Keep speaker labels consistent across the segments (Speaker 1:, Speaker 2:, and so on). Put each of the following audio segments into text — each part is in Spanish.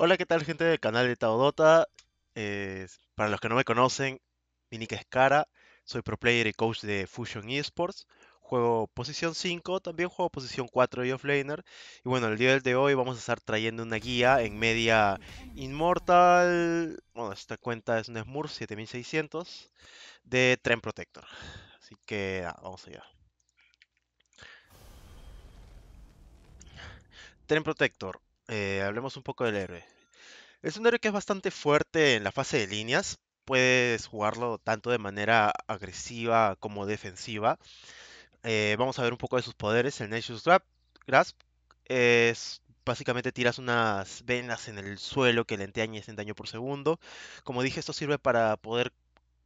Speaker 1: Hola, ¿qué tal gente del canal de Taodota? Eh, para los que no me conocen, mi nick es Cara, soy pro player y coach de Fusion Esports, juego posición 5, también juego posición 4 y offlaner. Y bueno, el día de hoy vamos a estar trayendo una guía en media Inmortal, bueno, esta cuenta es un Smurf 7600 de Tren Protector. Así que ah, vamos allá. Tren Protector eh, hablemos un poco del héroe. Es un héroe que es bastante fuerte en la fase de líneas. Puedes jugarlo tanto de manera agresiva como defensiva. Eh, vamos a ver un poco de sus poderes. El Nature's Grasp es básicamente tiras unas venas en el suelo que le y hacen daño por segundo. Como dije, esto sirve para poder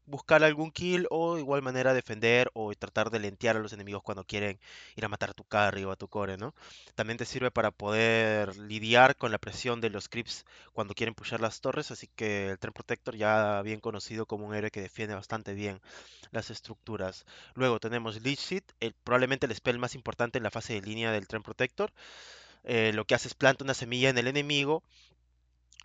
Speaker 1: buscar algún kill o igual manera defender o tratar de lentear a los enemigos cuando quieren ir a matar a tu carry o a tu core, ¿no? También te sirve para poder lidiar con la presión de los creeps cuando quieren puchar las torres, así que el Tren Protector ya bien conocido como un héroe que defiende bastante bien las estructuras. Luego tenemos Leech probablemente el spell más importante en la fase de línea del Tren Protector. Eh, lo que hace es planta una semilla en el enemigo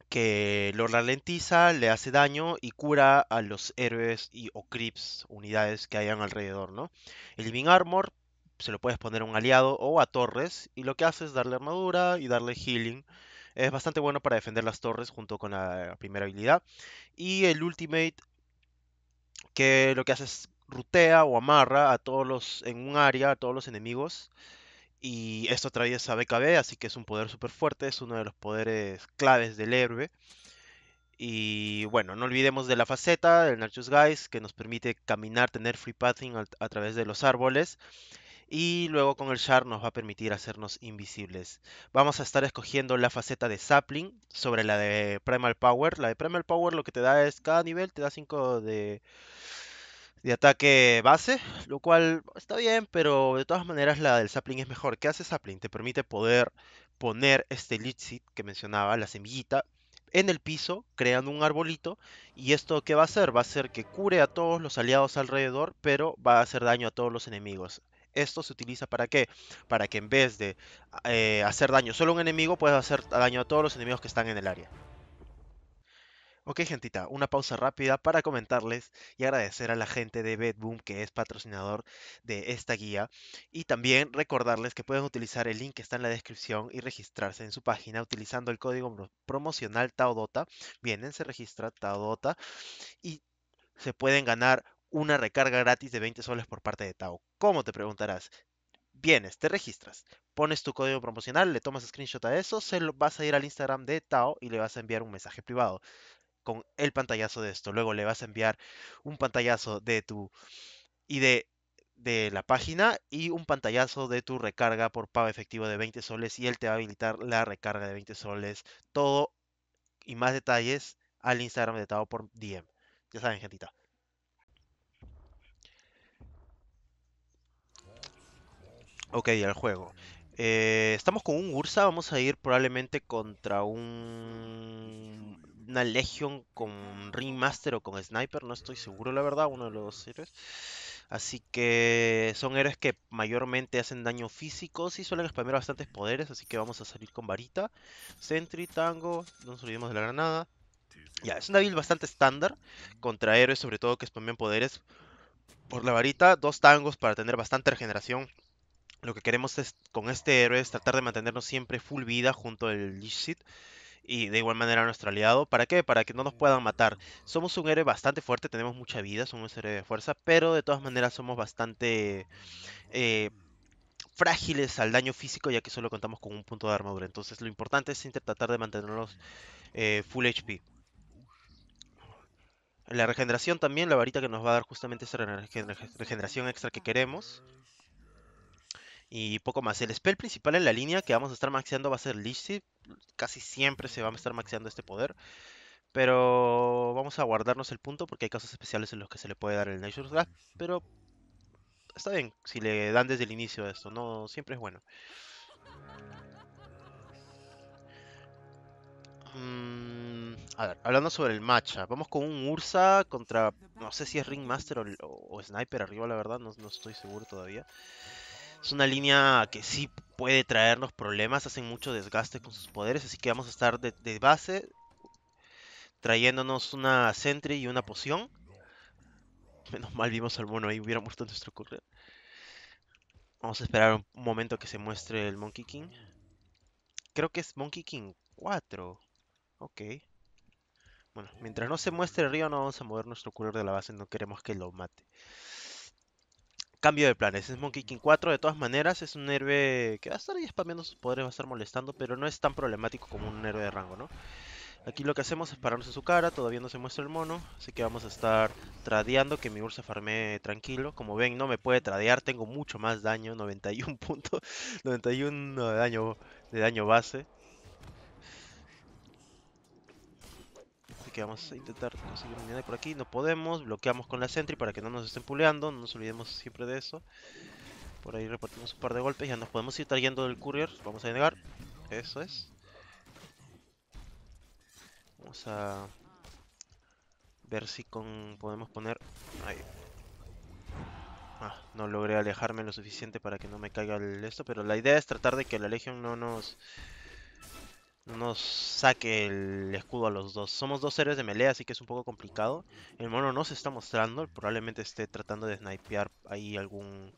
Speaker 1: que lo ralentiza, le hace daño y cura a los héroes y o creeps, unidades que hayan alrededor, ¿no? El Living Armor se lo puedes poner a un aliado o a torres y lo que hace es darle armadura y darle healing. Es bastante bueno para defender las torres junto con la primera habilidad. Y el Ultimate que lo que hace es rutea o amarra a todos los en un área, a todos los enemigos y esto atraviesa BKB, así que es un poder súper fuerte, es uno de los poderes claves del héroe. Y bueno, no olvidemos de la faceta del Narchus Guys, que nos permite caminar, tener free pathing a, a través de los árboles. Y luego con el Shard nos va a permitir hacernos invisibles. Vamos a estar escogiendo la faceta de Sapling sobre la de Primal Power. La de Primal Power lo que te da es cada nivel te da 5 de de ataque base, lo cual está bien, pero de todas maneras la del sapling es mejor. ¿Qué hace sapling? Te permite poder poner este Litzit que mencionaba, la semillita, en el piso, creando un arbolito. ¿Y esto qué va a hacer? Va a hacer que cure a todos los aliados alrededor, pero va a hacer daño a todos los enemigos. Esto se utiliza para qué? Para que en vez de eh, hacer daño solo a un enemigo, pueda hacer daño a todos los enemigos que están en el área. Ok, gentita, una pausa rápida para comentarles y agradecer a la gente de Bedboom que es patrocinador de esta guía y también recordarles que pueden utilizar el link que está en la descripción y registrarse en su página utilizando el código promocional Taodota. Vienen, se registra Taodota y se pueden ganar una recarga gratis de 20 soles por parte de Tao. ¿Cómo te preguntarás? Vienes, te registras, pones tu código promocional, le tomas screenshot a eso, se lo vas a ir al Instagram de Tao y le vas a enviar un mensaje privado con el pantallazo de esto. Luego le vas a enviar un pantallazo de tu ID de la página y un pantallazo de tu recarga por pago efectivo de 20 soles y él te va a habilitar la recarga de 20 soles. Todo y más detalles al Instagram de Tao por DM. Ya saben, gentita. Ok, al juego. Eh, estamos con un Ursa, vamos a ir probablemente contra un una Legion con remaster o con Sniper, no estoy seguro la verdad, uno de los héroes. Así que son héroes que mayormente hacen daño físico, sí suelen expandir bastantes poderes, así que vamos a salir con varita. Sentry, Tango, no nos olvidemos de la granada. Ya, es una build bastante estándar contra héroes, sobre todo que spamean poderes por la varita. Dos tangos para tener bastante regeneración. Lo que queremos es, con este héroe es tratar de mantenernos siempre full vida junto al lich y de igual manera nuestro aliado. ¿Para qué? Para que no nos puedan matar. Somos un héroe bastante fuerte, tenemos mucha vida, somos un héroe de fuerza, pero de todas maneras somos bastante eh, frágiles al daño físico ya que solo contamos con un punto de armadura. Entonces lo importante es tratar de mantenernos eh, full HP. La regeneración también, la varita que nos va a dar justamente esa regeneración extra que queremos y poco más. El spell principal en la línea que vamos a estar maxeando va a ser Lich Casi siempre se va a estar maxeando este poder. Pero vamos a guardarnos el punto porque hay casos especiales en los que se le puede dar el Nature's Grasp. Pero está bien si le dan desde el inicio esto, no siempre es bueno. Mm, hablando sobre el matchup, vamos con un Ursa contra, no sé si es Ringmaster o, Sniper arriba, la verdad, no, no estoy seguro todavía. Es una línea que sí puede traernos problemas, hacen mucho desgaste con sus poderes, así que vamos a estar de, base trayéndonos una sentry y una poción. Menos mal vimos al mono ahí, hubiera muerto nuestro Vamos a esperar un momento que se muestre el Monkey King. Creo que es Monkey King 4. Ok. Bueno, mientras no se muestre el río no vamos a mover nuestro currer de la base, no queremos que lo mate. Cambio de planes, es Monkey King 4, de todas maneras es un héroe que va a estar ahí spameando sus poderes, va a estar molestando, pero no es tan problemático como un héroe de rango, ¿no? Aquí lo que hacemos es pararnos en su cara, todavía no se muestra el mono, así que vamos a estar tradeando, que mi ursa farme tranquilo. Como ven, no me puede tradear, tengo mucho más daño, 91 puntos, 91 daño, de daño base. vamos a intentar conseguir unidad por aquí. No podemos, bloqueamos con la Sentry para que no nos estén puleando, no nos olvidemos siempre de eso. Por ahí repartimos un par de golpes, ya nos podemos ir trayendo del courier, vamos a negar. Eso es. Vamos a ver si con podemos poner... Ahí. Ah, no logré alejarme lo suficiente para que no me caiga el esto, pero la idea es tratar de que la legión no nos nos saque el escudo a los dos. Somos dos héroes de melee, así que es un poco complicado. El mono no se está mostrando, probablemente esté tratando de snipear ahí algún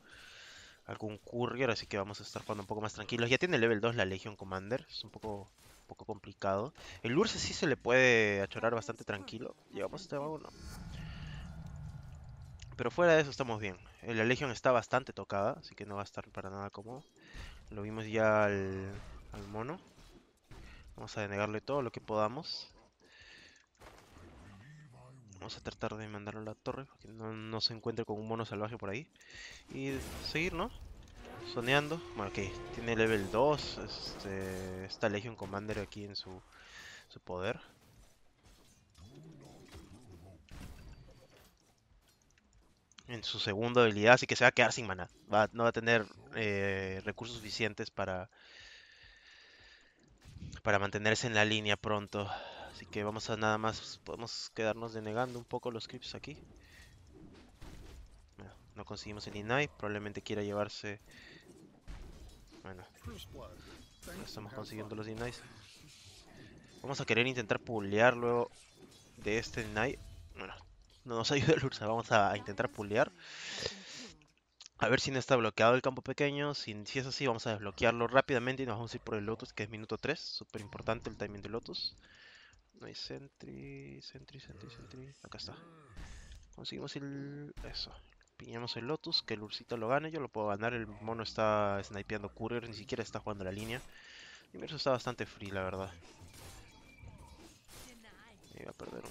Speaker 1: algún courier, así que vamos a estar jugando un poco más tranquilos. Ya tiene level 2 la Legion Commander, es un poco poco complicado. El Urse sí se le puede achorar bastante tranquilo. Llegamos hasta este uno. Pero fuera de eso estamos bien. Eh, la Legion está bastante tocada, así que no va a estar para nada cómodo. Lo vimos ya al, al mono. Vamos a denegarle todo lo que podamos. Vamos a tratar de mandarlo a la torre para que no, se encuentre con un mono salvaje por ahí. Y seguir, ¿no? Soneando. Bueno, ok. Tiene level 2. Este, está Legion Commander aquí en su, poder. En su segunda habilidad, así que se va a quedar sin mana no va a tener eh, recursos suficientes para para mantenerse en la línea pronto. Así que vamos a nada más, podemos quedarnos denegando un poco los creeps aquí. no conseguimos el ignite, probablemente quiera llevarse... Bueno, no estamos consiguiendo los ignites. Vamos a querer intentar pulear luego de este night. Bueno, no nos ayuda el Ursa, vamos a intentar pulear. A ver si no está bloqueado el campo pequeño. Si, es así, vamos a desbloquearlo rápidamente y nos vamos a ir por el Lotus, que es minuto 3. Súper importante el timing del Lotus. No hay Sentry, Sentry, Sentry, Sentry. Acá está. Conseguimos el... Eso. Piñamos el Lotus, que el Ursito lo gane. Yo lo puedo ganar. El mono está snipeando Courier, ni siquiera está jugando la línea. el está bastante free, la verdad. Me iba a perder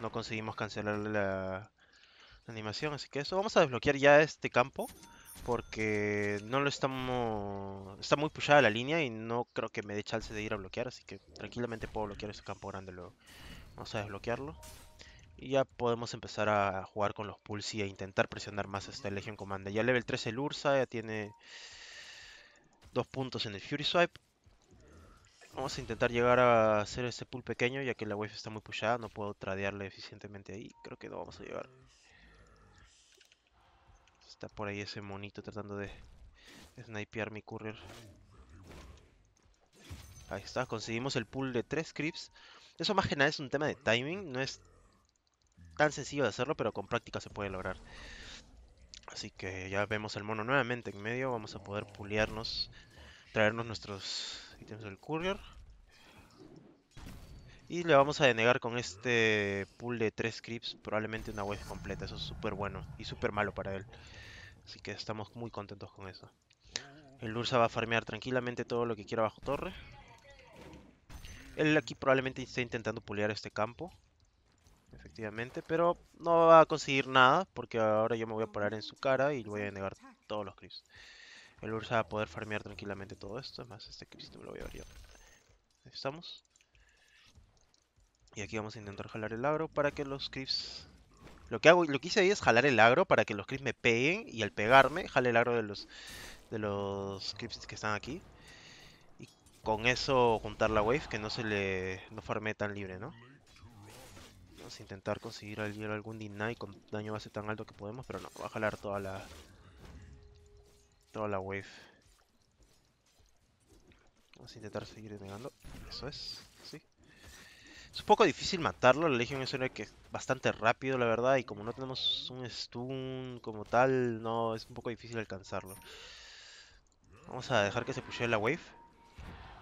Speaker 1: no conseguimos cancelar la, animación, así que eso. Vamos a desbloquear ya este campo porque no lo estamos... Está muy pushada la línea y no creo que me dé chance de ir a bloquear, así que tranquilamente puedo bloquear este campo grande luego. Vamos a desbloquearlo. Y ya podemos empezar a jugar con los y a intentar presionar más a esta Legion Commander. Ya level 3 el Ursa, ya tiene dos puntos en el Fury Swipe. Vamos a intentar llegar a hacer ese pool pequeño, ya que la wave está muy pushada, no puedo tradearle eficientemente ahí. Creo que no vamos a llegar. Está por ahí ese monito tratando de, snipear mi courier. Ahí está, conseguimos el pool de tres creeps. Eso más que nada es un tema de timing, no es tan sencillo de hacerlo, pero con práctica se puede lograr. Así que ya vemos el mono nuevamente en medio, vamos a poder pulearnos, traernos nuestros Aquí tenemos el courier. Y le vamos a denegar con este pool de tres creeps probablemente una web completa. Eso es súper bueno y súper malo para él. Así que estamos muy contentos con eso. El Ursa va a farmear tranquilamente todo lo que quiera bajo torre. Él aquí probablemente está intentando pulear este campo. Efectivamente, pero no va a conseguir nada porque ahora yo me voy a parar en su cara y le voy a denegar todos los creeps. El Ursa va a poder farmear tranquilamente todo esto. Más este Cristo me lo voy a abrir. estamos. Y aquí vamos a intentar jalar el agro para que los creeps... Lo que hago, lo que hice ahí es jalar el agro para que los creeps me peguen y al pegarme jale el agro de los de los creeps que están aquí. Y con eso juntar la wave que no se le no farme tan libre, ¿no? Vamos a intentar conseguir algún deny con daño base tan alto que podemos, pero no, va a jalar toda la Toda la wave. Vamos a intentar seguir negando. Eso es. Sí. Es un poco difícil matarlo. La Legion es una que es bastante rápido, la verdad. Y como no tenemos un stun como tal, no, es un poco difícil alcanzarlo. Vamos a dejar que se pushee la wave.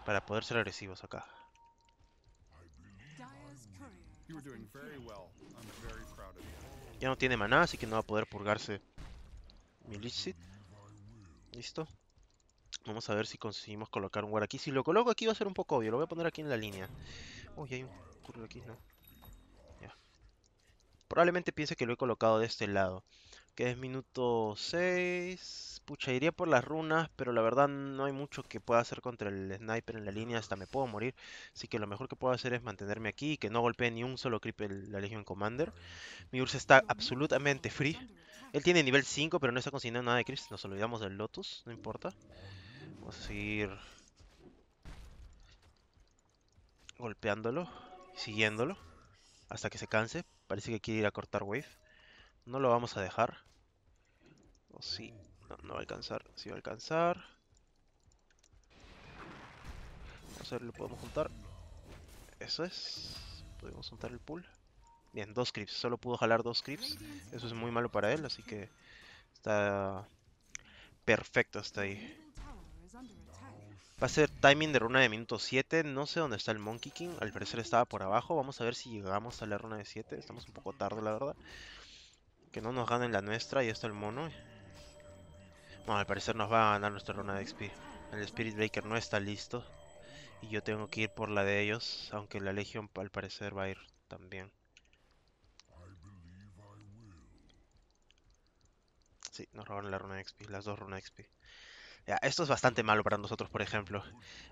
Speaker 1: Para poder ser agresivos acá. Ya no tiene maná, así que no va a poder purgarse mi ¿Listo? Vamos a ver si conseguimos colocar un guard aquí. Si lo coloco aquí va a ser un poco obvio. Lo voy a poner aquí en la línea. Uy, hay un curro aquí, ¿no? Probablemente piense que lo he colocado de este lado. Que es minuto 6. Pucha, iría por las runas, pero la verdad no hay mucho que pueda hacer contra el sniper en la línea. Hasta me puedo morir. Así que lo mejor que puedo hacer es mantenerme aquí y que no golpee ni un solo creep la Legion Commander. Mi Ursa está absolutamente free. Él tiene nivel 5, pero no está consiguiendo nada de creeps. Nos olvidamos del Lotus, no importa. Vamos a seguir golpeándolo, siguiéndolo, hasta que se canse. Parece que quiere ir a cortar wave. No lo vamos a dejar. O No, va a alcanzar. Sí va a alcanzar. Vamos a ver, lo podemos juntar. Eso es. Podemos juntar el pool. Bien, dos creeps. Solo pudo jalar dos creeps. Eso es muy malo para él, así que está perfecto hasta ahí. Va a ser timing de runa de minuto 7. No sé dónde está el Monkey King. Al parecer estaba por abajo. Vamos a ver si llegamos a la runa de 7. Estamos un poco tarde, la verdad. Que no nos ganen la nuestra. Y está el mono. Bueno, al parecer nos va a ganar nuestra runa de XP. El Spirit Breaker no está listo. Y yo tengo que ir por la de ellos. Aunque la Legion al parecer va a ir también. Sí, nos robaron la runa de XP. Las dos runas de XP esto es bastante malo para nosotros, por ejemplo.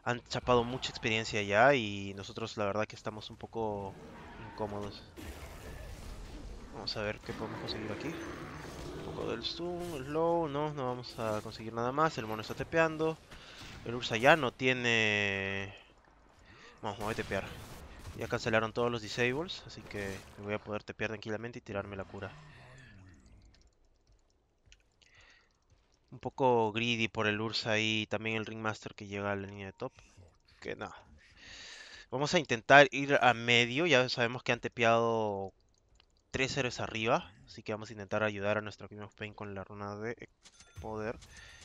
Speaker 1: Han chapado mucha experiencia ya y nosotros la verdad que estamos un poco incómodos. Vamos a ver qué podemos conseguir aquí. Un poco del zoom, el low, no, no vamos a conseguir nada más. El mono está tepeando. El Ursa ya no tiene... Vamos, me voy a tepear. Ya cancelaron todos los disables, así que me voy a poder tepear tranquilamente y tirarme la cura. un poco greedy por el Ursa y también el Ringmaster que llega a la línea de top. Que nada. Vamos a intentar ir a medio. Ya sabemos que han tepeado 3 héroes arriba. Así que vamos a intentar ayudar a nuestro King Pain con la runa de poder.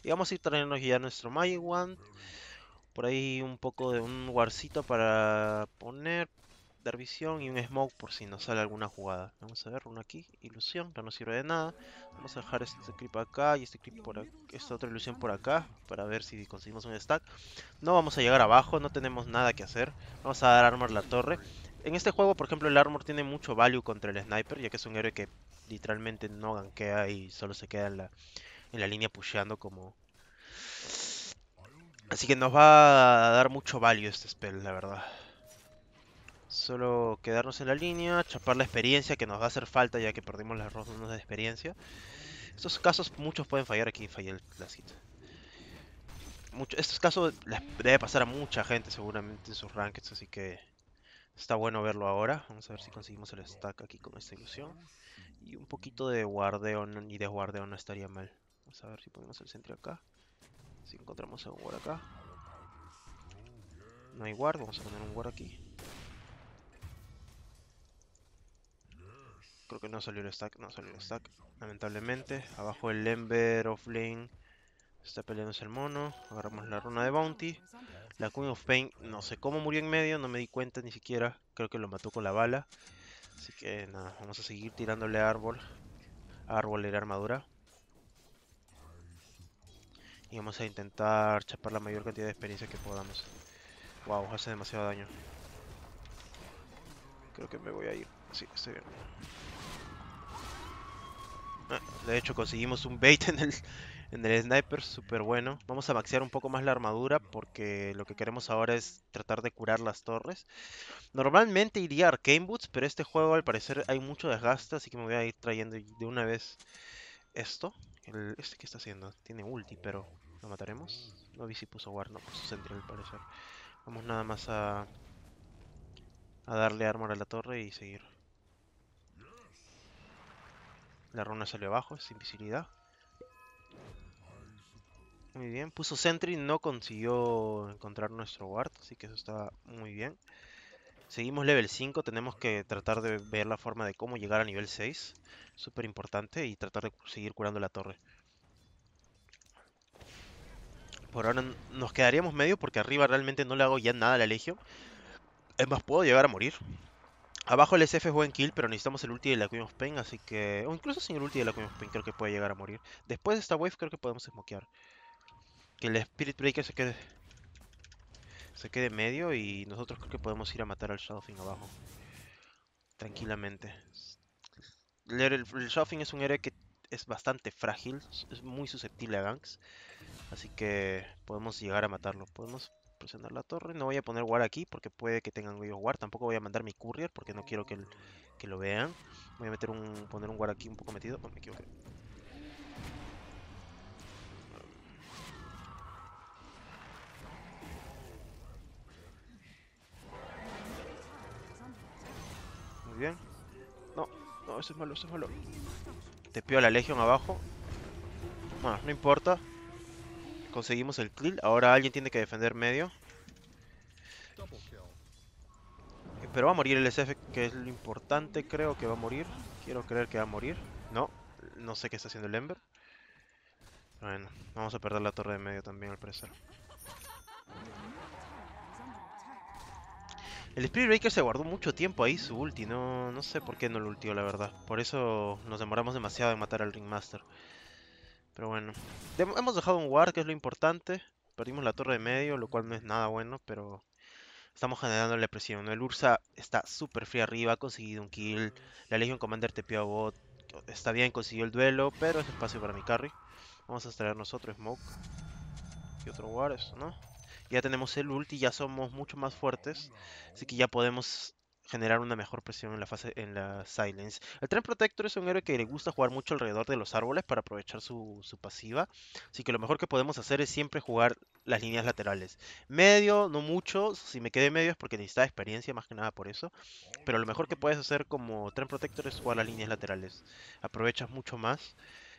Speaker 1: Y vamos a ir trayendo ya nuestro Magic one Por ahí un poco de un warcito para poner dar visión y un smoke por si nos sale alguna jugada. Vamos a ver, uno aquí, ilusión, no nos sirve de nada. Vamos a dejar este clip acá y este clip por esta otra ilusión por acá para ver si conseguimos un stack. No vamos a llegar abajo, no tenemos nada que hacer. Vamos a dar armor la torre. En este juego, por ejemplo, el armor tiene mucho value contra el sniper, ya que es un héroe que literalmente no gankea y solo se queda en la, en la línea pusheando como... Así que nos va a dar mucho value este spell, la verdad. Solo quedarnos en la línea, chapar la experiencia que nos va a hacer falta ya que perdimos las rondas de experiencia. Estos casos muchos pueden fallar aquí, fallar el la Mucho, estos casos debe pasar a mucha gente seguramente en sus rankings, así que está bueno verlo ahora. Vamos a ver si conseguimos el stack aquí con esta ilusión. Y un poquito de guardeo y de guardeo no estaría mal. Vamos a ver si ponemos el centro acá. Si encontramos un guard acá. No hay guard, vamos a poner un guard aquí. Creo que no salió el stack, no salió el stack, lamentablemente. Abajo el Ember offlane está peleándose el mono. Agarramos la runa de Bounty. La Queen of Pain, no sé cómo murió en medio, no me di cuenta ni siquiera. Creo que lo mató con la bala. Así que nada, vamos a seguir tirándole a árbol. Árbol la armadura. Y vamos a intentar chapar la mayor cantidad de experiencia que podamos. Wow, hace demasiado daño. Creo que me voy a ir. Sí, estoy bien. De hecho, conseguimos un bait en el, en el sniper, súper bueno. Vamos a maxear un poco más la armadura porque lo que queremos ahora es tratar de curar las torres. Normalmente iría a Arcane Boots, pero este juego al parecer hay mucho desgaste, así que me voy a ir trayendo de una vez esto. ¿Este qué está haciendo? Tiene ulti, pero lo mataremos. No vi si puso guard, no puso central al parecer. Vamos nada más a, a darle armor a la torre y seguir. La runa sale abajo, es invisibilidad. Muy bien, puso Sentry, no consiguió encontrar nuestro ward, así que eso está muy bien. Seguimos level 5, tenemos que tratar de ver la forma de cómo llegar a nivel 6. Súper importante y tratar de seguir curando la torre. Por ahora nos quedaríamos medio porque arriba realmente no le hago ya nada a la legión. Es más, puedo llegar a morir. Abajo el SF es buen kill, pero necesitamos el ulti de la Queen of Pain, así que... O incluso sin el ulti de la Queen of Pain creo que puede llegar a morir. Después de esta wave creo que podemos smokear. Que el Spirit Breaker se quede... Se quede medio y nosotros creo que podemos ir a matar al Shadowfing abajo. Tranquilamente. El, el, es un héroe que es bastante frágil, es muy susceptible a ganks. Así que podemos llegar a matarlo. Podemos presionar la torre. No voy a poner guard aquí porque puede que tengan ellos guard Tampoco voy a mandar mi courier porque no quiero que, lo vean. Voy a meter un, poner un guard aquí un poco metido. Oh, me equivoqué. Muy bien. No, no, eso es malo, eso es malo. Te pido a la Legion abajo. Bueno, no importa. Conseguimos el kill. Ahora alguien tiene que defender medio. Eh, pero va a morir el SF, que es lo importante. Creo que va a morir. Quiero creer que va a morir. No, no sé qué está haciendo el Ember. Bueno, vamos a perder la torre de medio también, al parecer. El Spirit Breaker se guardó mucho tiempo ahí su ulti. No, no sé por qué no lo ultió, la verdad. Por eso nos demoramos demasiado en matar al Ringmaster. Pero bueno. hemos dejado un ward, que es lo importante. Perdimos la torre de medio, lo cual no es nada bueno, pero... Estamos generando la presión. El Ursa está súper frío arriba, ha conseguido un kill. La Legion Commander te a bot. Está bien, consiguió el duelo, pero es espacio para mi carry. Vamos a extraer nosotros smoke. Y otro war eso, ¿no? Ya tenemos el ulti, ya somos mucho más fuertes. Así que ya podemos generar una mejor presión en la fase en la silence. El tren protector es un héroe que le gusta jugar mucho alrededor de los árboles para aprovechar su, pasiva. Así que lo mejor que podemos hacer es siempre jugar las líneas laterales. Medio, no mucho. Si me quedé medio es porque necesitaba experiencia, más que nada por eso. Pero lo mejor que puedes hacer como tren protector es jugar las líneas laterales. Aprovechas mucho más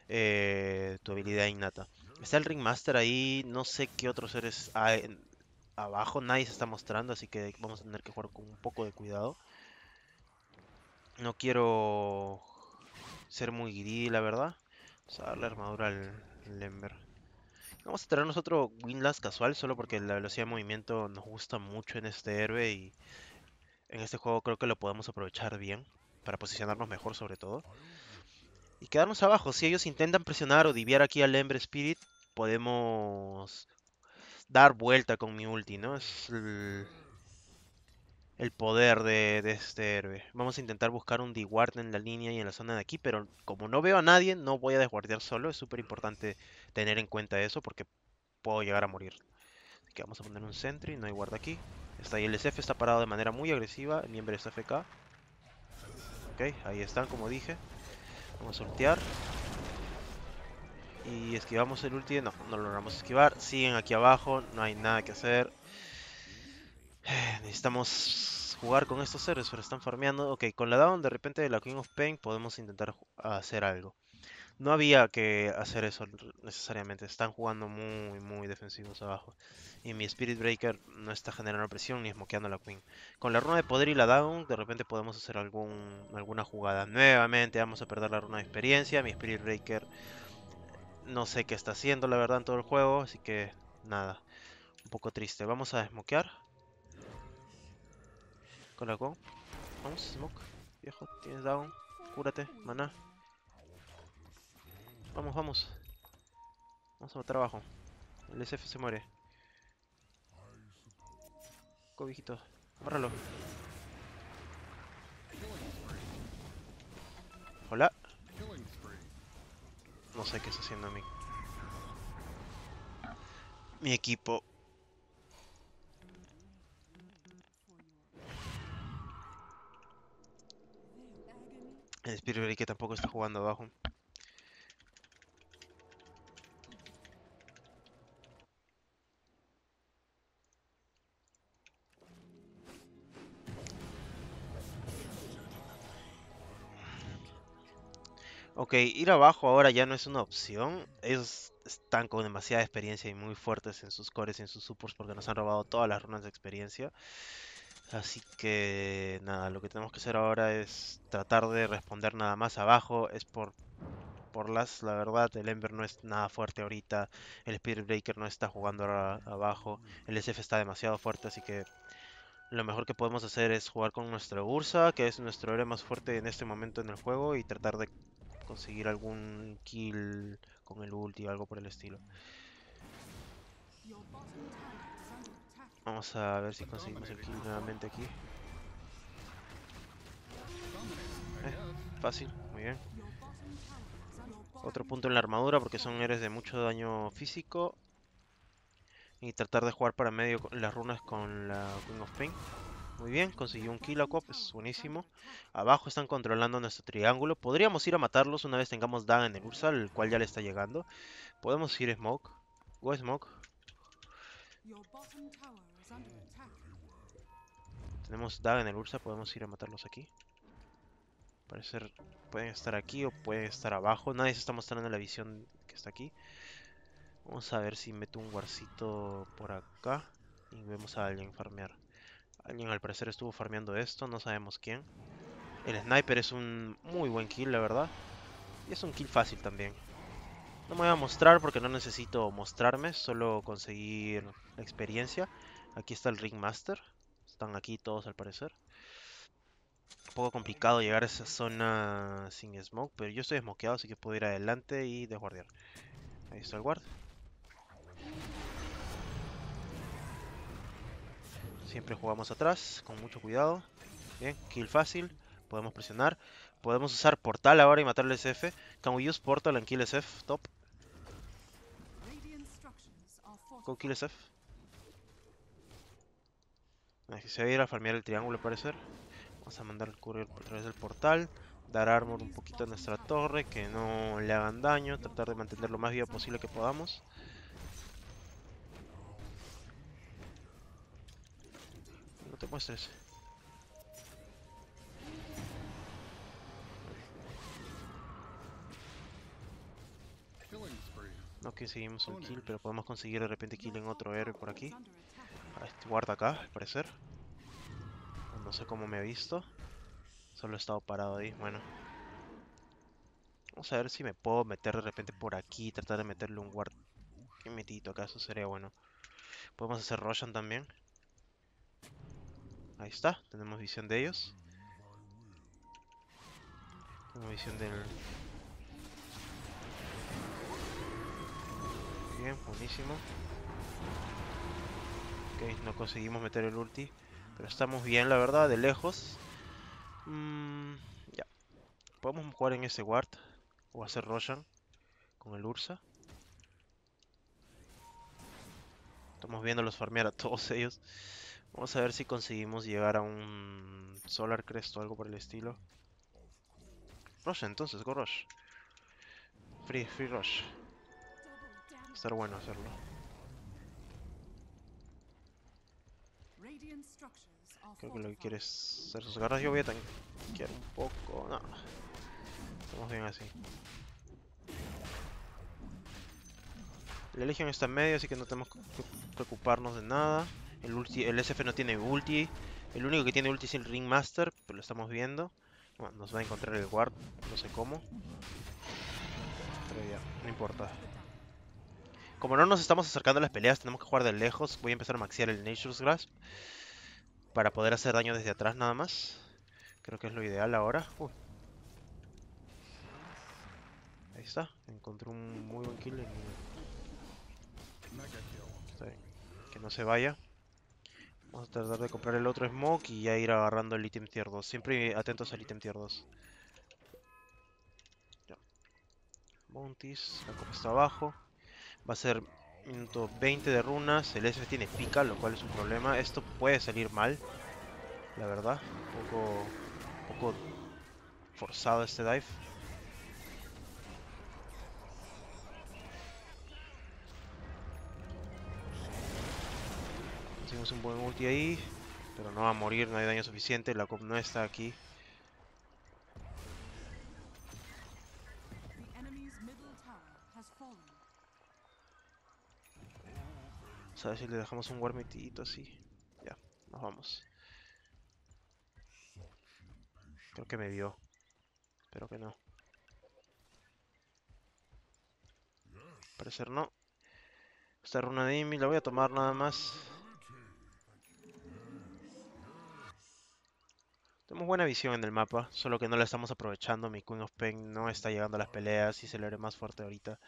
Speaker 1: eh, tu habilidad innata. Está el Ringmaster ahí, no sé qué otros seres hay, abajo, nadie se está mostrando, así que vamos a tener que jugar con un poco de cuidado. No quiero ser muy guirí, la verdad. Vamos a darle armadura al Lember. Vamos a traernos otro Windlass casual, solo porque la velocidad de movimiento nos gusta mucho en este héroe y en este juego creo que lo podemos aprovechar bien, para posicionarnos mejor sobre todo. Y quedarnos abajo, si ellos intentan presionar o diviar aquí al Ember Spirit, podemos dar vuelta con mi ulti, ¿no? Es el, poder de, este héroe. Vamos a intentar buscar un d guard en la línea y en la zona de aquí, pero como no veo a nadie, no voy a desguardear solo. Es súper importante tener en cuenta eso porque puedo llegar a morir. que vamos a poner un sentry, no hay guarda aquí. Está ahí el SF, está parado de manera muy agresiva. El miembro está FK. Ok, ahí están, como dije. Vamos a sortear. Y esquivamos el ulti. No, no lo logramos esquivar. Siguen aquí abajo. No hay nada que hacer. Necesitamos jugar con estos seres pero están farmeando. Ok, con la down de repente de la Queen of Pain podemos intentar hacer algo. No había que hacer eso necesariamente. Están jugando muy, muy defensivos abajo. Y mi Spirit Breaker no está generando presión ni esmoqueando a la Queen. Con la runa de poder y la down, de repente podemos hacer algún, alguna jugada. Nuevamente vamos a perder la runa de experiencia. Mi Spirit Breaker no sé qué está haciendo, la verdad, en todo el juego. Así que, nada. Un poco triste. Vamos a smokear. Con la con. Vamos, smoke. Viejo, tienes down. Cúrate, maná. Vamos, vamos. Vamos a matar abajo. El SF se muere. Cobijito. Bárralo No sé qué está haciendo mi, mi equipo. El Spirit que tampoco está jugando abajo. ir abajo ahora ya no es una opción. Ellos están con demasiada experiencia y muy fuertes en sus cores y en sus supports porque nos han robado todas las runas de experiencia. Así que nada, lo que tenemos que hacer ahora es tratar de responder nada más abajo. Es por, por las, la verdad, el Ember no es nada fuerte ahorita. El Spirit Breaker no está jugando ahora abajo. El SF está demasiado fuerte, así que lo mejor que podemos hacer es jugar con nuestra Ursa, que es nuestro héroe más fuerte en este momento en el juego, y tratar de conseguir algún kill con el ulti o algo por el estilo. Vamos a ver si conseguimos el kill nuevamente aquí. Eh, fácil, muy bien. Otro punto en la armadura porque son eres de mucho daño físico. Y tratar de jugar para medio las runas con la Queen of Pain. Muy bien, consiguió un kilo a es buenísimo. Abajo están controlando nuestro triángulo. Podríamos ir a matarlos una vez tengamos Dan en el Ursa, el cual ya le está llegando. Podemos ir Smoke. Go Smoke. Tenemos Dag en el Ursa, podemos ir a matarlos aquí. Parecer pueden estar aquí o pueden estar abajo. Nadie se está mostrando la visión que está aquí. Vamos a ver si meto un guarcito por acá y vemos a alguien farmear. Alguien al parecer estuvo farmeando esto, no sabemos quién. El sniper es un muy buen kill, la verdad. Y es un kill fácil también. No me voy a mostrar porque no necesito mostrarme, solo conseguir la experiencia. Aquí está el Ringmaster. Están aquí todos al parecer. Un poco complicado llegar a esa zona sin smoke, pero yo estoy smokeado, así que puedo ir adelante y desguardiar. Ahí está el guard. Siempre jugamos atrás, con mucho cuidado. Bien, kill fácil. Podemos presionar. Podemos usar portal ahora y matar al SF. Can we use portal and kill SF? Top. Go kill SF. Ah, se va a ir a farmear el triángulo, al parecer. Vamos a mandar el courier por través del portal. Dar armor un poquito a nuestra torre, que no le hagan daño. Tratar de mantener lo más vivo posible que podamos. no te muestres. No conseguimos un kill, pero podemos conseguir de repente kill en otro héroe por aquí. este Guarda acá, al parecer. No sé cómo me ha visto. Solo he estado parado ahí, bueno. Vamos a ver si me puedo meter de repente por aquí tratar de meterle un guard. Qué metito acá, eso sería bueno. Podemos hacer Roshan también. Ahí está, tenemos visión de ellos. Tenemos visión del... Bien, buenísimo. Ok, no conseguimos meter el ulti. Pero estamos bien, la verdad, de lejos. Mm, ya. Podemos jugar en ese ward. O hacer Roshan. Con el Ursa. Estamos los farmear a todos ellos. Vamos a ver si conseguimos llegar a un Solar Crest o algo por el estilo. Rush entonces, go Rush. Free, free Rush. Estar bueno hacerlo. Creo que lo que quiere es hacer sus garras. Yo voy a tanquear un poco. No. Estamos bien así. La Legion está en medio, así que no tenemos que preocuparnos de nada. El, SF no tiene ulti. El único que tiene ulti es el Ringmaster, pero lo estamos viendo. nos va a encontrar el guard, no sé cómo. Pero ya, no importa. Como no nos estamos acercando a las peleas, tenemos que jugar de lejos. Voy a empezar a maxear el Nature's Grasp. Para poder hacer daño desde atrás nada más. Creo que es lo ideal ahora. Ahí está. Encontré un muy buen kill. Que no se vaya. Vamos a tratar de comprar el otro smoke y ya ir agarrando el ítem tier 2. Siempre atentos al ítem tier 2. Ya. Bounties, la copa está abajo. Va a ser minuto 20 de runas. El SR tiene pica, lo cual es un problema. Esto puede salir mal, la verdad. un poco forzado este dive. un buen ulti ahí. Pero no va a morir, no hay daño suficiente. La cop no está aquí. a ver si le dejamos un warmitito así. Ya, nos vamos. Creo que me dio, Espero que no. Al parecer no. Esta runa de Amy la voy a tomar nada más. Tenemos buena visión en el mapa, solo que no la estamos aprovechando. Mi Queen of Pain no está llegando a las peleas y se le haré más fuerte ahorita.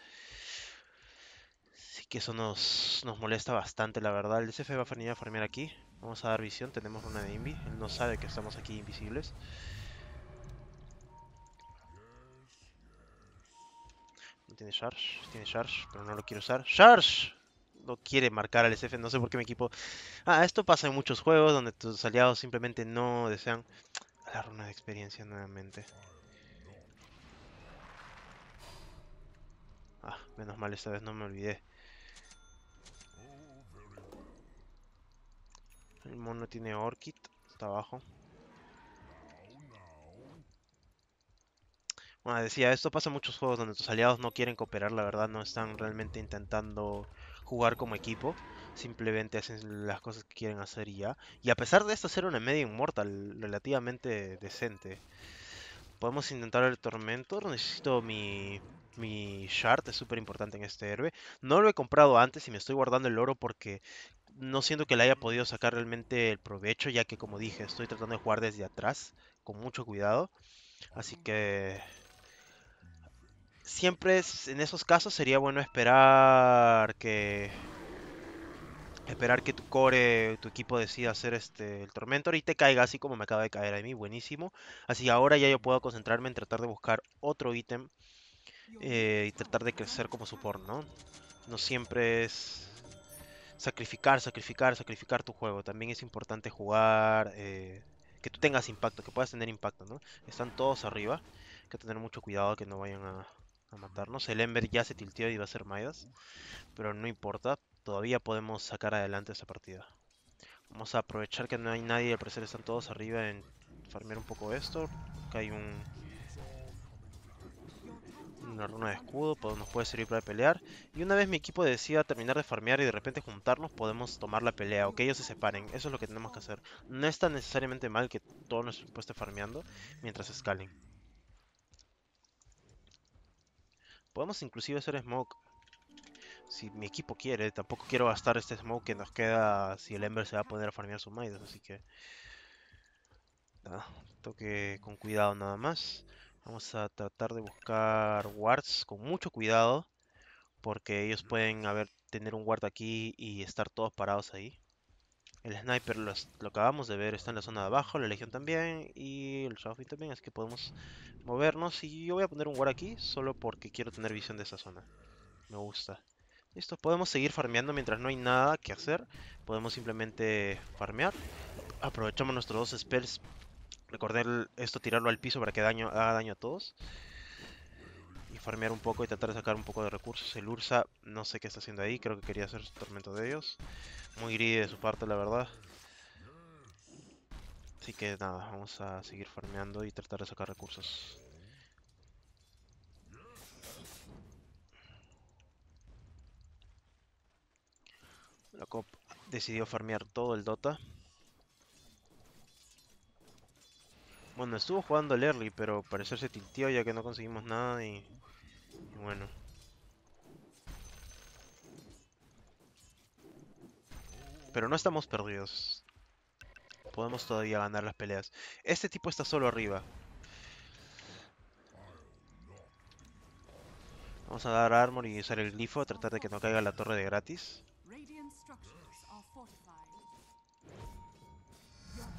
Speaker 1: Así que eso nos, molesta bastante, la verdad. El SF va a venir a farmear aquí. Vamos a dar visión, tenemos una de Invi. Él no sabe que estamos aquí invisibles. No tiene Charge, tiene Charge, pero no lo quiero usar. ¡Charge! no quiere marcar al SF. No sé por qué mi equipo. Ah, esto pasa en muchos juegos donde tus aliados simplemente no desean. la runa de experiencia nuevamente. Ah, menos mal, esta vez no me olvidé. El mono tiene Orchid, está abajo. Bueno, decía, esto pasa en muchos juegos donde tus aliados no quieren cooperar, la verdad, no están realmente intentando jugar como equipo. Simplemente hacen las cosas que quieren hacer y ya. Y a pesar de esto, ser una media inmortal relativamente decente. Podemos intentar el tormento Necesito mi, mi shard. Es súper importante en este héroe. No lo he comprado antes y me estoy guardando el oro porque no siento que le haya podido sacar realmente el provecho. Ya que, como dije, estoy tratando de jugar desde atrás. Con mucho cuidado. Así que siempre es, en esos casos sería bueno esperar que esperar que tu core, tu equipo decida hacer este el tormentor y te caiga así como me acaba de caer a mí, buenísimo. Así ahora ya yo puedo concentrarme en tratar de buscar otro ítem eh, y tratar de crecer como support, ¿no? No siempre es sacrificar, sacrificar, sacrificar tu juego. También es importante jugar, eh, que tú tengas impacto, que puedas tener impacto, ¿no? Están todos arriba, hay que tener mucho cuidado que no vayan a a matarnos. El Ember ya se tilteó y va a ser Maidas. Pero no importa. Todavía podemos sacar adelante esa partida. Vamos a aprovechar que no hay nadie. Al parecer están todos arriba en farmear un poco esto. Que hay un... Una runa de escudo. Nos puede servir para pelear. Y una vez mi equipo decida terminar de farmear y de repente juntarnos. Podemos tomar la pelea. O que ellos se separen. Eso es lo que tenemos que hacer. No está necesariamente mal que todo nos equipo esté farmeando. Mientras escalen. Podemos inclusive hacer smoke. Si mi equipo quiere, tampoco quiero gastar este smoke que nos queda si el Ember se va a poner a farmear su Midas. así que... Nada, toque con cuidado nada más. Vamos a tratar de buscar wards con mucho cuidado, porque ellos pueden haber, tener un ward aquí y estar todos parados ahí. El sniper lo acabamos de ver, está en la zona de abajo, la legión también y el shopping también, así que podemos movernos. Y yo voy a poner un war aquí solo porque quiero tener visión de esa zona. Me gusta. Listo, podemos seguir farmeando mientras no hay nada que hacer. Podemos simplemente farmear. Aprovechamos nuestros dos spells. Recordar esto, tirarlo al piso para que haga daño a todos. Y farmear un poco y tratar de sacar un poco de recursos. El Ursa, no sé qué está haciendo ahí, creo que quería hacer tormento de ellos muy gris de su parte, la verdad. Así que nada, vamos a seguir farmeando y tratar de sacar recursos. La COP decidió farmear todo el Dota. Bueno, estuvo jugando el early, pero parecer se tilteó ya que no conseguimos nada y bueno. Pero no estamos perdidos. Podemos todavía ganar las peleas. Este tipo está solo arriba. Vamos a dar armor y usar el glifo, tratar de que no caiga la torre de gratis.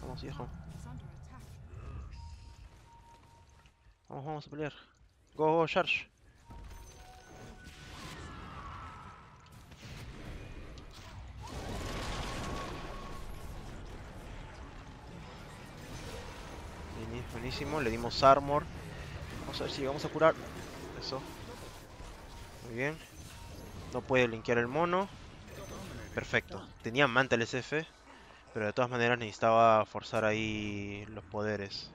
Speaker 1: Vamos, viejo. Vamos, vamos a pelear. Go, go, charge. Buenísimo, le dimos armor. Vamos a ver si vamos a curar. Eso. Muy bien. No puede linkear el mono. Perfecto. Tenía manta el SF. Pero de todas maneras necesitaba forzar ahí los poderes.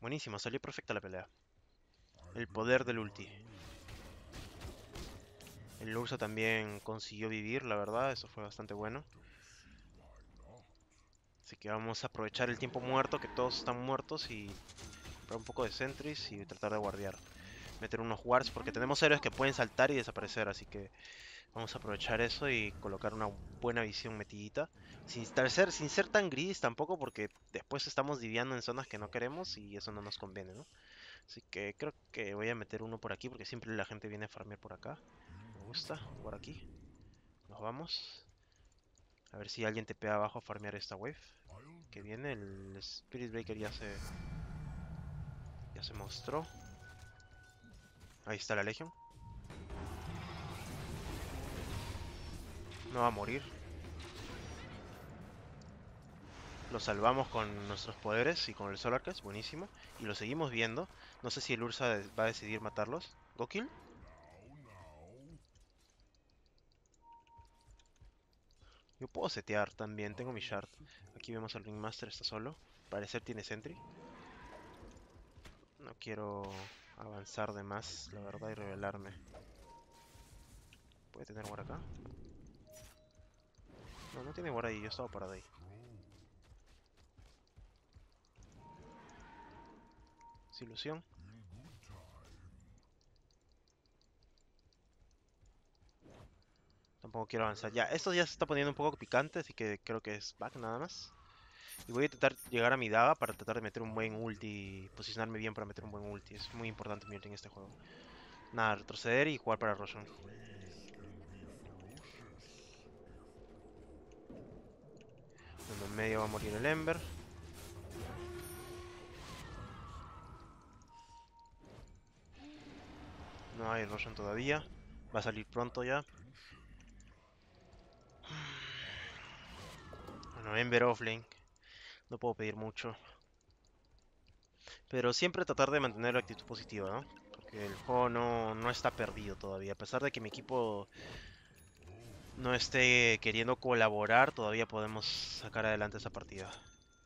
Speaker 1: Buenísimo, salió perfecta la pelea. El poder del ulti. El Ursa también consiguió vivir, la verdad, eso fue bastante bueno. Así que vamos a aprovechar el tiempo muerto, que todos están muertos y comprar un poco de sentries y tratar de guardiar. Meter unos wards porque tenemos héroes que pueden saltar y desaparecer, así que vamos a aprovechar eso y colocar una buena visión metidita. Sin ser, sin ser tan gris tampoco porque después estamos diviando en zonas que no queremos y eso no nos conviene, ¿no? Así que creo que voy a meter uno por aquí porque siempre la gente viene a farmear por acá. Mm, me gusta, por aquí. Nos vamos. A ver si alguien te pega abajo a farmear esta wave. Que viene, el Spirit Breaker ya se... Ya se mostró. Ahí está la Legion. No va a morir. Lo salvamos con nuestros poderes y con el Solar es buenísimo. Y lo seguimos viendo. No sé si el Ursa va a decidir matarlos. ¿Gokil? Yo puedo setear también, tengo mi shard. Aquí vemos al Ringmaster, está solo. Parecer tiene sentry. No quiero avanzar de más, la verdad, y revelarme. ¿Puede tener guard acá? No, no tiene guard ahí, yo estaba parado ahí. Ilusión. tampoco quiero avanzar. Ya, esto ya se está poniendo un poco picante, así que creo que es back nada más. Y voy a intentar llegar a mi daga para tratar de meter un buen ulti, posicionarme bien para meter un buen ulti. Es muy importante mi en este juego. Nada, retroceder y jugar para Roshan. Bueno, en medio va a morir el Ember. No hay Roshan todavía. Va a salir pronto ya. ver offline, No puedo pedir mucho. Pero siempre tratar de mantener la actitud positiva, ¿no? Porque el juego no, no está perdido todavía. A pesar de que mi equipo no esté queriendo colaborar, todavía podemos sacar adelante esa partida.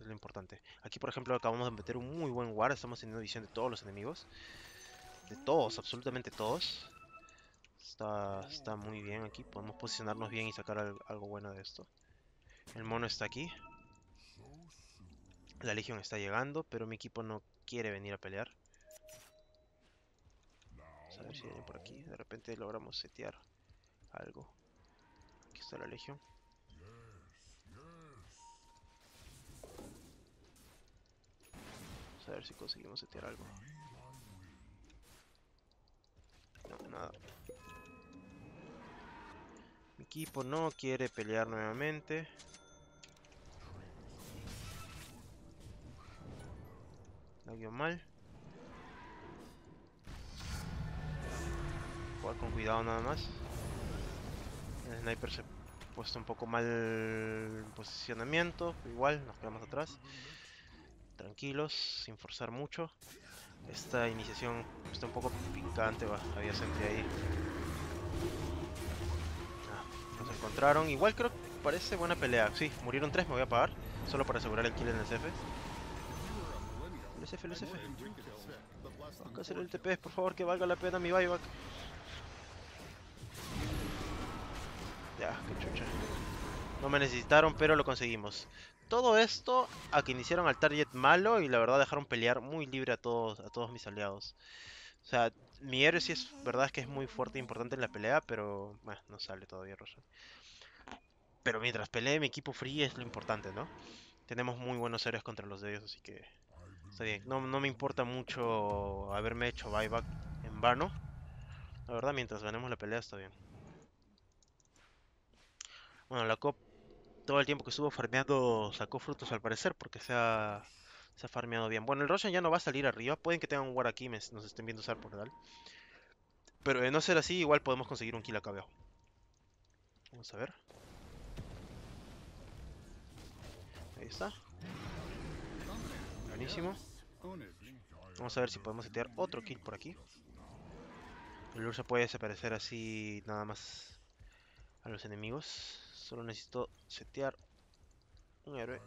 Speaker 1: Es lo importante. Aquí, por ejemplo, acabamos de meter un muy buen guard. Estamos teniendo visión de todos los enemigos. De todos, absolutamente todos. está muy bien aquí. Podemos posicionarnos bien y sacar algo bueno de esto. El mono está aquí. La legión está llegando, pero mi equipo no quiere venir a pelear. Vamos a ver si viene por aquí. De repente logramos setear algo. Aquí está la legión. Vamos a ver si conseguimos setear algo. No, nada equipo no quiere pelear nuevamente. La mal. Jugar con cuidado nada más. El sniper se ha puesto un poco mal en posicionamiento. Igual, nos quedamos atrás. Tranquilos, sin forzar mucho. Esta iniciación está un poco picante, Había sentido ahí encontraron. Igual creo que parece buena pelea. Sí, murieron tres, me voy a pagar. Solo para asegurar el kill en el CF. El cf, el cf. Acá hacer el TP, por favor, que valga la pena mi buyback. Ya, qué chucha. No me necesitaron, pero lo conseguimos. Todo esto a que iniciaron al target malo y la verdad dejaron pelear muy libre a todos, a todos mis aliados. O sea, mi héroe sí es verdad es que es muy fuerte e importante en la pelea, pero bueno, no sale todavía Rosal Pero mientras pelee mi equipo free es lo importante, ¿no? Tenemos muy buenos héroes contra los de ellos, así que está bien. No, no me importa mucho haberme hecho buyback en vano. La verdad, mientras ganemos la pelea está bien. Bueno, la COP todo el tiempo que estuvo farmeando sacó frutos al parecer, porque sea... Se ha farmeado bien. Bueno, el Roshan ya no va a salir arriba. Pueden que tengan un War nos estén viendo usar por Dal. Pero de no ser así, igual podemos conseguir un kill acá abajo. Vamos a ver. Ahí está. Buenísimo. Vamos a ver si podemos setear otro kill por aquí. El Ursa puede desaparecer así nada más a los enemigos. Solo necesito setear un héroe.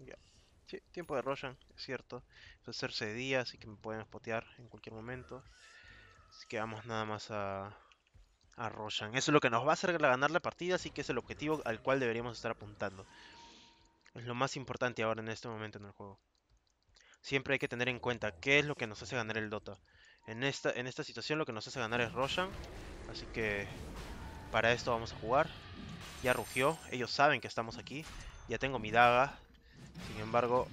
Speaker 1: Ya tiempo de Roshan, es cierto. Es hacerse de día, así que me pueden spotear en cualquier momento. Así que vamos nada más a, a Roshan. Eso es lo que nos va a hacer ganar la partida, así que es el objetivo al cual deberíamos estar apuntando. Es lo más importante ahora en este momento en el juego. Siempre hay que tener en cuenta qué es lo que nos hace ganar el Dota. En esta, en esta situación lo que nos hace ganar es Roshan. Así que para esto vamos a jugar. Ya rugió, ellos saben que estamos aquí. Ya tengo mi daga, sin embargo,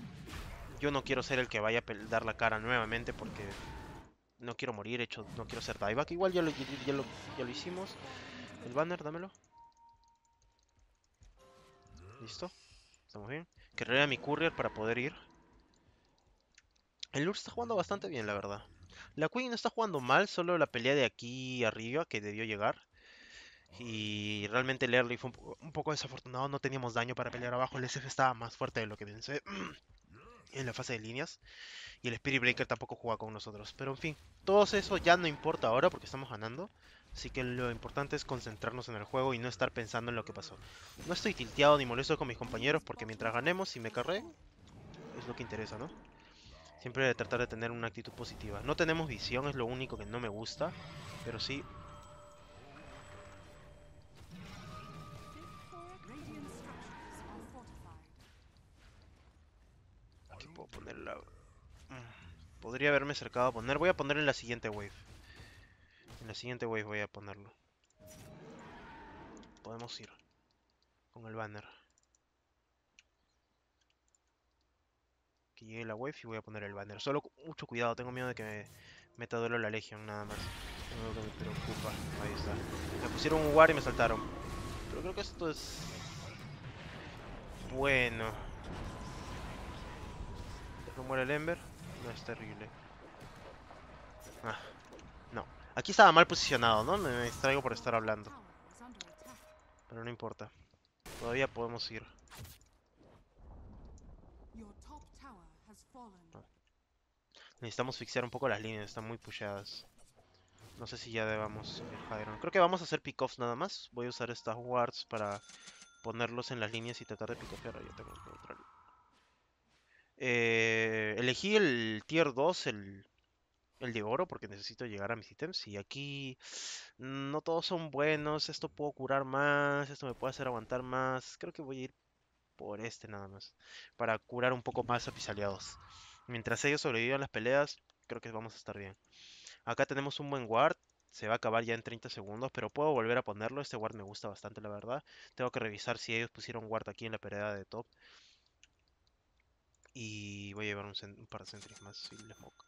Speaker 1: yo no quiero ser el que vaya a dar la cara nuevamente porque no quiero morir, hecho, no quiero ser dieback. Igual ya lo, ya lo, hicimos. El banner, dámelo. Listo. Estamos bien. Querré mi courier para poder ir. El Lur está jugando bastante bien, la verdad. La Queen no está jugando mal, solo la pelea de aquí arriba que debió llegar. Y realmente el early fue un, poco desafortunado, no teníamos daño para pelear abajo, el SF estaba más fuerte de lo que pensé en la fase de líneas. Y el Spirit Breaker tampoco jugaba con nosotros. Pero en fin, todo eso ya no importa ahora porque estamos ganando. Así que lo importante es concentrarnos en el juego y no estar pensando en lo que pasó. No estoy tilteado ni molesto con mis compañeros porque mientras ganemos y me carré es lo que interesa, ¿no? Siempre tratar de tener una actitud positiva. No tenemos visión, es lo único que no me gusta. Pero sí, ponerla... Mm, podría haberme acercado a poner... Voy a poner en la siguiente wave. En la siguiente wave voy a ponerlo. Podemos ir con el banner. Que llegue la wave y voy a poner el banner. Solo mucho cuidado, tengo miedo de que me meta duelo la Legion, nada más. que me preocupa. Ahí está. Me pusieron un guard y me saltaron. Pero creo que esto es... Bueno. No muere el Ember. No es terrible. Ah, no. Aquí estaba mal posicionado, ¿no? Me distraigo por estar hablando. Pero no importa. Todavía podemos ir. Necesitamos fixear un poco las líneas, están muy pushadas No sé si ya debamos Creo que vamos a hacer pick-offs nada más. Voy a usar estas wards para ponerlos en las líneas y tratar de pick Ya tengo otra eh, elegí el tier 2, el, el de oro, porque necesito llegar a mis ítems. Y aquí no todos son buenos. Esto puedo curar más, esto me puede hacer aguantar más. Creo que voy a ir por este nada más. Para curar un poco más a mis aliados. Mientras ellos sobrevivan las peleas, creo que vamos a estar bien. Acá tenemos un buen guard. Se va a acabar ya en 30 segundos, pero puedo volver a ponerlo. Este guard me gusta bastante, la verdad. Tengo que revisar si ellos pusieron guard aquí en la pelea de top. Y voy a llevar un, par de sentries más y les smoke.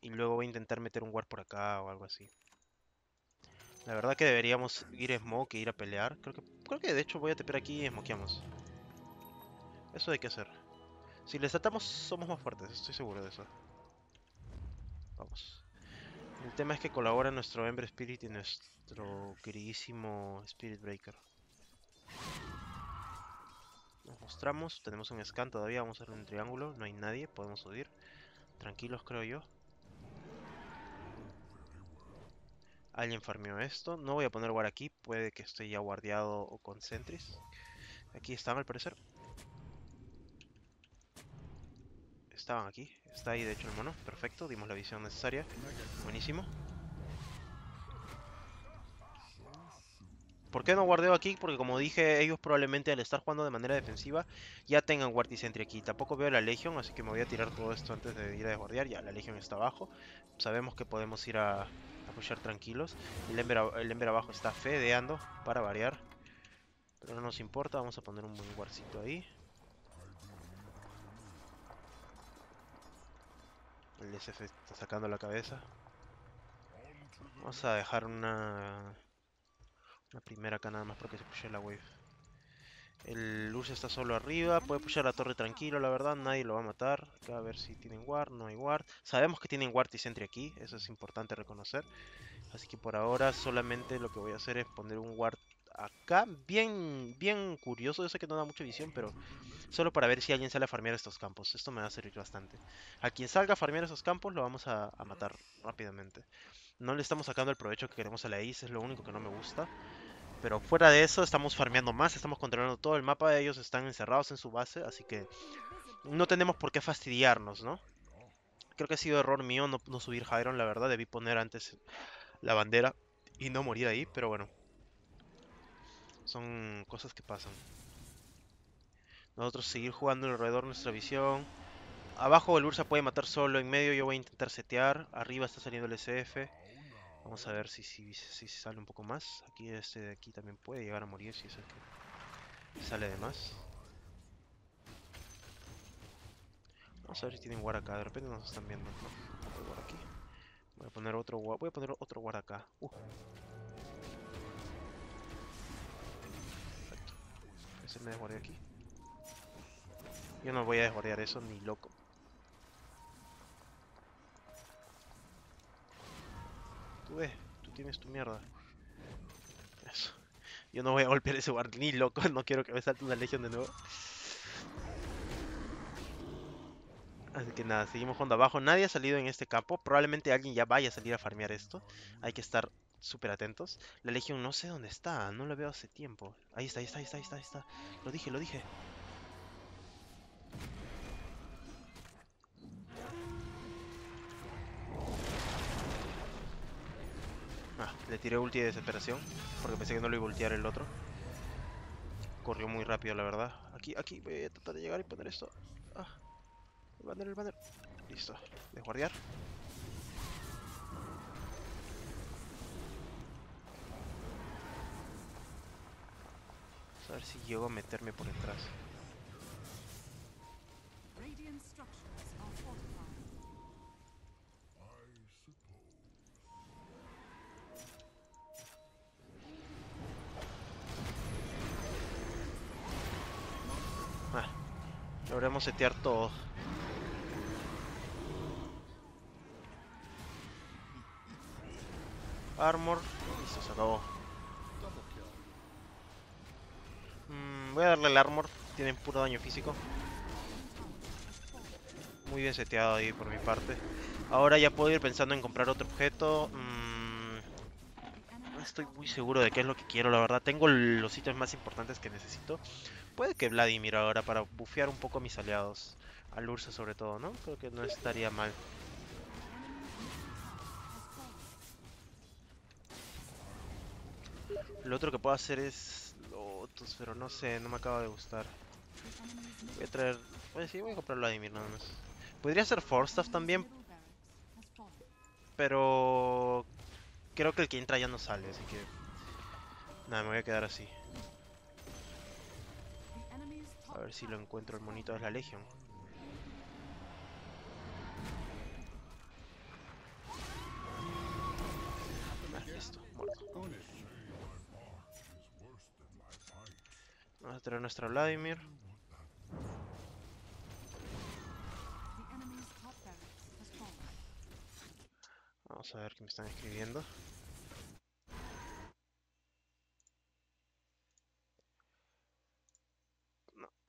Speaker 1: Y luego voy a intentar meter un guard por acá o algo así. La verdad que deberíamos ir a smoke e ir a pelear. Creo que, creo que de hecho voy a teper aquí y smokeamos. Eso hay que hacer. Si les atamos somos más fuertes, estoy seguro de eso. Vamos. El tema es que colabora nuestro Ember Spirit y nuestro queridísimo Spirit Breaker. Nos mostramos, tenemos un scan todavía, vamos a hacer un triángulo, no hay nadie, podemos subir. Tranquilos creo yo. Alguien farmeó esto. No voy a poner guard aquí, puede que esté ya guardiado o con Aquí están al parecer. Estaban aquí, está ahí de hecho el mono, perfecto, dimos la visión necesaria. Buenísimo. ¿Por qué no guardeo aquí? Porque como dije, ellos probablemente al estar jugando de manera defensiva ya tengan guardia sentry aquí. Tampoco veo la Legion, así que me voy a tirar todo esto antes de ir a desguardiar. Ya, la Legion está abajo. Sabemos que podemos ir a, apoyar tranquilos. El Ember, el Ember abajo está fedeando para variar. Pero no nos importa, vamos a poner un buen guardcito ahí. El SF está sacando la cabeza. Vamos a dejar una la primera acá nada más porque se puse la wave. El luz está solo arriba, puede pushar la torre tranquilo, la verdad, nadie lo va a matar. Acá a ver si tienen ward, no hay ward. Sabemos que tienen ward y sentry aquí, eso es importante reconocer. Así que por ahora solamente lo que voy a hacer es poner un ward acá. Bien, bien curioso, yo sé que no da mucha visión, pero solo para ver si alguien sale a farmear estos campos. Esto me va a servir bastante. A quien salga a farmear esos campos lo vamos a, matar rápidamente. No le estamos sacando el provecho que queremos a la IS, es lo único que no me gusta. Pero fuera de eso, estamos farmeando más, estamos controlando todo el mapa. Ellos están encerrados en su base, así que no tenemos por qué fastidiarnos, ¿no? Creo que ha sido error mío no, subir Hyron, la verdad. Debí poner antes la bandera y no morir ahí, pero bueno. Son cosas que pasan. Nosotros seguir jugando alrededor nuestra visión. Abajo el Ursa puede matar solo, en medio yo voy a intentar setear. Arriba está saliendo el SF. Vamos a ver si, si, si sale un poco más. Aquí este de aquí también puede llegar a morir si es que sale de más. Vamos a ver si tienen guard acá. De repente nos están viendo. Voy a poner otro guard. Voy a poner otro acá. Uh. Ese me desguardé aquí. Yo no voy a desbordear eso ni loco. Tú ves, tú tienes tu mierda. Yo no voy a golpear ese guard ni loco, no quiero que me salte una legión de nuevo. Así que nada, seguimos jugando abajo. Nadie ha salido en este campo. Probablemente alguien ya vaya a salir a farmear esto. Hay que estar súper atentos. La legión no sé dónde está. No la veo hace tiempo. Ahí ahí está, ahí está, ahí está, ahí está. Lo dije, lo dije. Le tiré ulti de desesperación, porque pensé que no lo iba a voltear el otro. Corrió muy rápido, la verdad. Aquí, aquí, voy a tratar de llegar y poner esto. Ah, el banner, el banner. Listo, Desguardear. Vamos a ver si llego a meterme por detrás. setear todo. Armor. Listo, se acabó. Mm, voy a darle el armor. Tienen puro daño físico. Muy bien seteado ahí por mi parte. Ahora ya puedo ir pensando en comprar otro objeto. Mm, no estoy muy seguro de qué es lo que quiero, la verdad. Tengo los sitios más importantes que necesito. Puede que Vladimir ahora para bufear un poco a mis aliados. Al Ursa sobre todo, ¿no? Creo que no estaría mal. Lo otro que puedo hacer es Lotus, pero no sé, no me acaba de gustar. Voy a traer... sí, voy a comprar Vladimir nada más. Podría ser Forstaff también. Pero... Creo que el que entra ya no sale, así que... Nada, me voy a quedar así. A ver si lo encuentro el monito de la Legion. Ah, listo, Vamos a traer nuestra Vladimir. Vamos a ver qué me están escribiendo.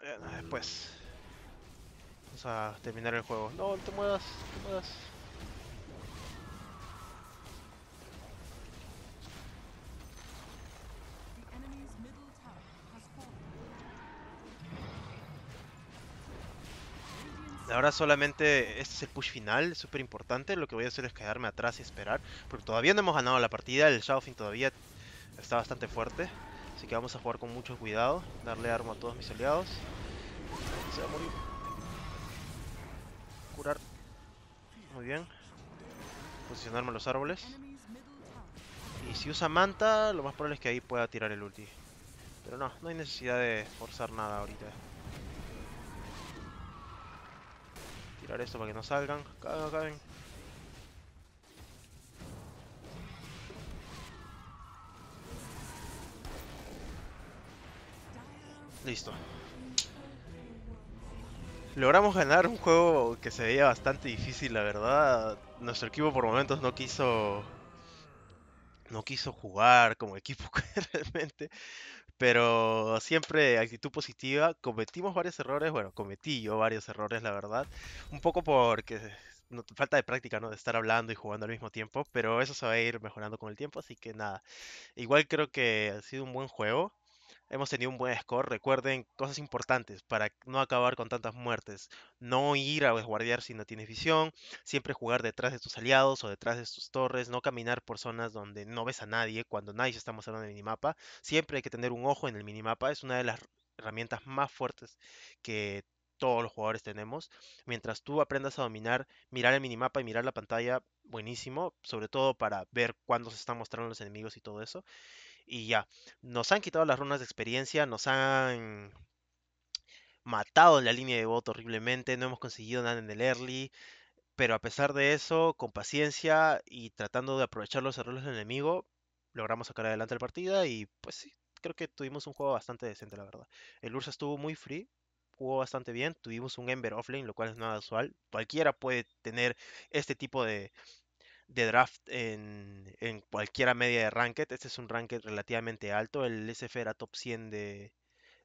Speaker 1: Eh, después. Vamos a terminar el juego. No, te muevas, te muevas. Ahora solamente este es el push final, súper importante. Lo que voy a hacer es quedarme atrás y esperar. Porque todavía no hemos ganado la partida. El Shadowfin todavía está bastante fuerte. Así que vamos a jugar con mucho cuidado, darle arma a todos mis aliados. Se va morir. Curar. Muy bien. Posicionarme en los árboles. Y si usa manta, lo más probable es que ahí pueda tirar el ulti. Pero no, no hay necesidad de forzar nada ahorita. Tirar esto para que no salgan. Caben, caben. Listo. Logramos ganar un juego que se veía bastante difícil, la verdad. Nuestro equipo por momentos no quiso... No quiso jugar como equipo realmente. Pero siempre actitud positiva. Cometimos varios errores. Bueno, cometí yo varios errores, la verdad. Un poco porque falta de práctica, ¿no? De estar hablando y jugando al mismo tiempo, pero eso se va a ir mejorando con el tiempo, así que nada. Igual creo que ha sido un buen juego hemos tenido un buen score. Recuerden cosas importantes para no acabar con tantas muertes. No ir a resguardiar si no tienes visión. Siempre jugar detrás de tus aliados o detrás de tus torres. No caminar por zonas donde no ves a nadie cuando nadie se está mostrando en el minimapa. Siempre hay que tener un ojo en el minimapa. Es una de las herramientas más fuertes que todos los jugadores tenemos. Mientras tú aprendas a dominar, mirar el minimapa y mirar la pantalla, buenísimo, sobre todo para ver cuándo se están mostrando los enemigos y todo eso y ya. Nos han quitado las runas de experiencia, nos han matado en la línea de voto horriblemente, no hemos conseguido nada en el early, pero a pesar de eso, con paciencia y tratando de aprovechar los errores del enemigo, logramos sacar adelante la partida y pues sí, creo que tuvimos un juego bastante decente, la verdad. El Ursa estuvo muy free, jugó bastante bien, tuvimos un Ember offlane, lo cual es nada usual. Cualquiera puede tener este tipo de, de draft en, en cualquiera media de ranked. Este es un ranked relativamente alto. El SF era top 100 de,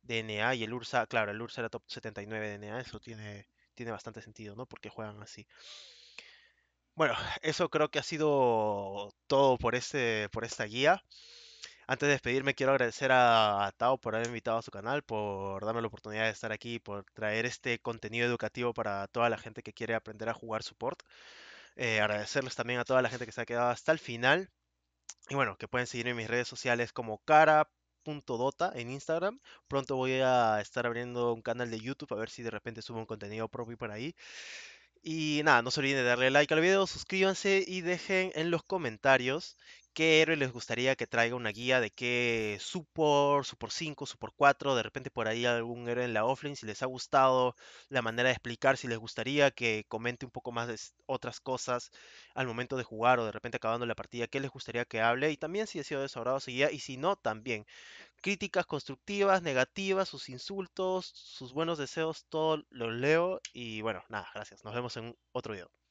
Speaker 1: DNA NA y el Ursa, claro, el Ursa era top 79 de NA. Eso tiene, tiene bastante sentido, ¿no? Porque juegan así. Bueno, eso creo que ha sido todo por, este, por esta guía. Antes de despedirme, quiero agradecer a Tao por haber invitado a su canal, por darme la oportunidad de estar aquí, por traer este contenido educativo para toda la gente que quiere aprender a jugar support. Eh, agradecerles también a toda la gente que se ha quedado hasta el final. Y bueno, que pueden seguirme en mis redes sociales como cara.dota en Instagram. Pronto voy a estar abriendo un canal de YouTube a ver si de repente subo un contenido propio por ahí. Y nada, no se olviden de darle like al video, suscríbanse y dejen en los comentarios qué héroe les gustaría que traiga una guía de qué Super, Super 5, Super 4, de repente por ahí algún héroe en la offline, si les ha gustado la manera de explicar, si les gustaría que comente un poco más de otras cosas al momento de jugar o de repente acabando la partida, qué les gustaría que hable y también si ha sido desahogado, su y si no también críticas constructivas, negativas, sus insultos, sus buenos deseos, todo lo leo y bueno, nada, gracias, nos vemos en otro video.